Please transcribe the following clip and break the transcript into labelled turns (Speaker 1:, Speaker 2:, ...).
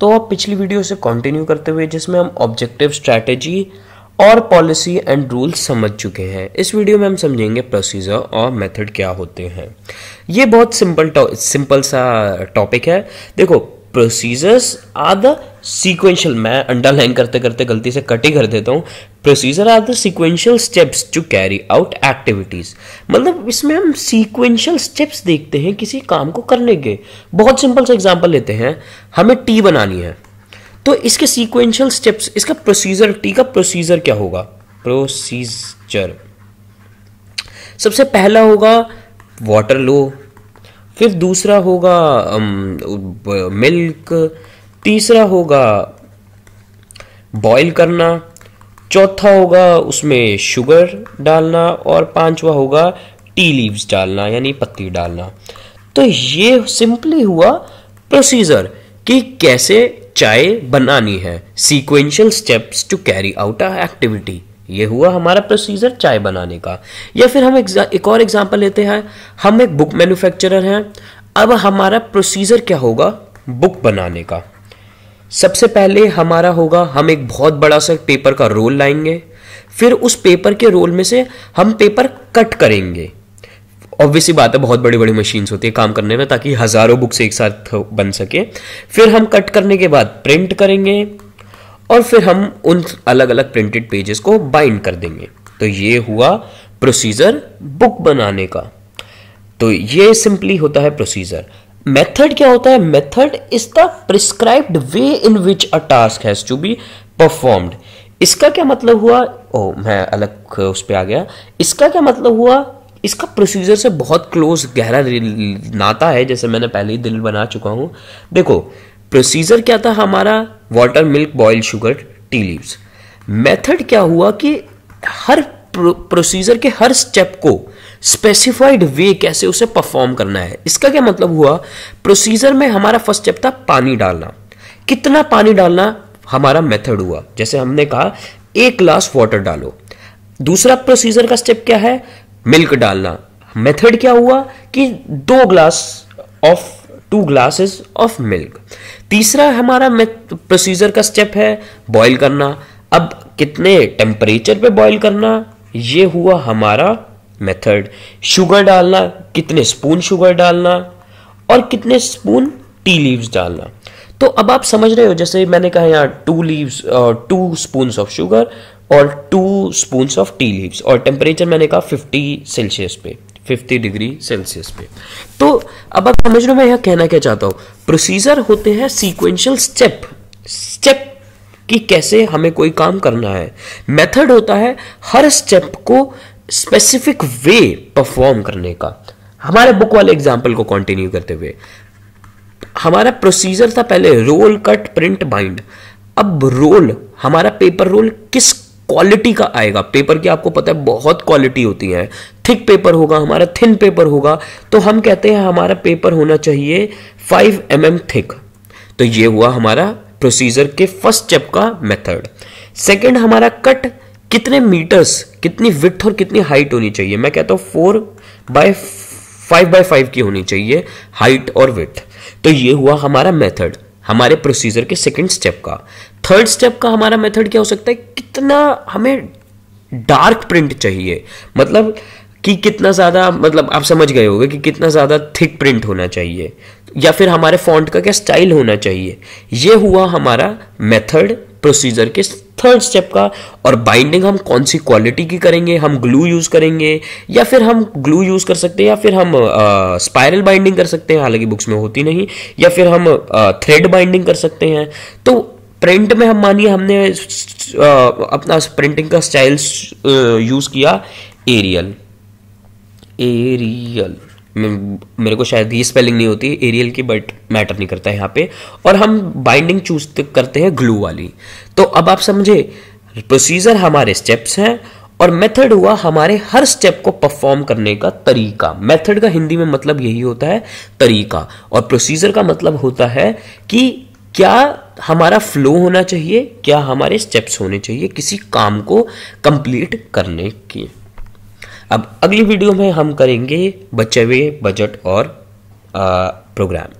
Speaker 1: तो आप पिछली वीडियो से कंटिन्यू करते हुए जिसमें हम ऑब्जेक्टिव स्ट्रैटेजी और पॉलिसी एंड रूल्स समझ चुके हैं इस वीडियो में हम समझेंगे प्रोसीजर और मेथड क्या होते हैं ये बहुत सिंपल सिंपल सा टॉपिक है देखो प्रोसीजर्स आर द सीक्वेंशियल मैं अंडरलाइन करते करते गलती से कट ही कर देता हूँ procedure are the sequential steps to carry out activities मतलब इसमें हम सीक्वेंशियल स्टेप्स देखते हैं किसी काम को करने के बहुत सिंपल सा एग्जाम्पल लेते हैं हमें टी बनानी है तो इसके सीक्वेंशियल स्टेप्स इसका प्रोसीजर टी का प्रोसीजर क्या होगा प्रोसीजर सबसे पहला होगा वाटर लो फिर दूसरा होगा मिल्क तीसरा होगा बॉईल करना चौथा होगा उसमें शुगर डालना और पांचवा होगा टी लीव्स डालना यानी पत्ती डालना तो ये सिंपली हुआ प्रोसीजर कि कैसे चाय बनानी है sequential steps to carry out a activity ये हुआ हमारा प्रोसीजर चाय बनाने का या फिर हम एक और एग्जाम्पल लेते हैं हम एक बुक मैन्युफैक्चरर हैं अब हमारा प्रोसीजर क्या होगा बुक बनाने का सबसे पहले हमारा होगा हम एक बहुत बड़ा सा पेपर का रोल लाएंगे फिर उस पेपर के रोल में से हम पेपर कट करेंगे ऑब्वियसली बात है बहुत बड़ी बड़ी मशीन्स होती है काम करने में ताकि हज़ारों बुक्स एक साथ बन सके फिर हम कट करने के बाद प्रिंट करेंगे और फिर हम उन अलग अलग प्रिंटेड पेजेस को बाइंड कर देंगे तो ये हुआ प्रोसीजर बुक बनाने का तो ये सिंपली होता है प्रोसीजर मेथड क्या होता है method is the prescribed way in which a task has to be performed इसका क्या मतलब हुआ ओ oh, मैं अलग उस पर आ गया इसका क्या मतलब हुआ इसका प्रोसीजर से बहुत क्लोज गहरा नाता है जैसे मैंने पहले ही दिल बना चुका हूं देखो प्रोसीजर क्या था हमारा water milk boil sugar tea leaves method क्या हुआ कि हर प्रोसीजर के हर स्टेप को स्पेसिफाइड वे कैसे उसे परफॉर्म करना है इसका क्या मतलब हुआ प्रोसीजर में हमारा फर्स्ट स्टेप था पानी डालना कितना पानी डालना हमारा मेथड हुआ जैसे हमने कहा एक ग्लास वाटर डालो दूसरा प्रोसीजर का स्टेप क्या है मिल्क डालना मेथड क्या हुआ कि दो glass of two glasses of milk तीसरा हमारा प्रोसीजर का स्टेप है बॉईल करना अब कितने टेम्परेचर पे बॉईल करना ये हुआ हमारा मेथड शुगर डालना कितने स्पून शुगर डालना और कितने स्पून टी लीव्स डालना तो अब आप समझ रहे हो जैसे मैंने कहा यहाँ two leaves two spoon of sugar और two spoon of tea leaves और टेम्परेचर मैंने कहा 50 सेल्सियस पे फिफ्टी डिग्री सेल्सियस पे तो अब आप समझ लो मैं यह कहना क्या चाहता हूं प्रोसीजर होते हैं सीक्वेंशियल स्टेप स्टेप कि कैसे हमें कोई काम करना है मेथड होता है हर स्टेप को स्पेसिफिक वे परफॉर्म करने का हमारे बुक वाले एग्जाम्पल को कंटिन्यू करते हुए हमारा प्रोसीजर था पहले रोल कट प्रिंट बाइंड अब रोल हमारा पेपर रोल किस क्वालिटी का आएगा पेपर की आपको पता है बहुत क्वालिटी होती है थिक पेपर होगा हमारा थिन पेपर होगा तो हम कहते हैं हमारा पेपर होना चाहिए फाइव एम mm थिक तो ये हुआ हमारा प्रोसीजर के फर्स्ट स्टेप का मेथड सेकंड हमारा कट कितने मीटर्स कितनी विथ और कितनी हाइट होनी चाहिए मैं कहता हूं four by five by five की होनी चाहिए हाइट और विथ तो ये हुआ हमारा मेथड हमारे प्रोसीजर के सेकंड स्टेप का थर्ड स्टेप का हमारा मेथड क्या हो सकता है कितना हमें डार्क प्रिंट चाहिए मतलब कि कितना ज़्यादा मतलब आप समझ गए होगे कि कितना ज़्यादा थिक प्रिंट होना चाहिए या फिर हमारे फॉन्ट का क्या स्टाइल होना चाहिए ये हुआ हमारा मेथड प्रोसीजर के थर्ड स्टेप का और बाइंडिंग हम कौन सी क्वालिटी की करेंगे हम ग्लू यूज़ करेंगे या फिर हम ग्लू यूज़ कर सकते हैं या फिर हम स्पायरल बाइंडिंग कर सकते हैं हालांकि बुक्स में होती नहीं या फिर हम थ्रेड बाइंडिंग कर सकते हैं तो प्रिंट में हम मानिए हमने अपना प्रिंटिंग का स्टाइल यूज किया एरियल एरियल मेरे को शायद ये स्पेलिंग नहीं होती एरियल की बट मैटर नहीं करता है यहाँ पे और हम बाइंडिंग चूज करते हैं ग्लू वाली तो अब आप समझे प्रोसीजर हमारे स्टेप्स हैं और मेथड हुआ हमारे हर स्टेप को परफॉर्म करने का तरीका मेथड का हिंदी में मतलब यही होता है तरीका और प्रोसीजर का मतलब होता है कि क्या हमारा फ्लो होना चाहिए क्या हमारे स्टेप्स होने चाहिए किसी काम को कंप्लीट करने के अब अगली वीडियो में हम करेंगे बचे हुए बजट और प्रोग्राम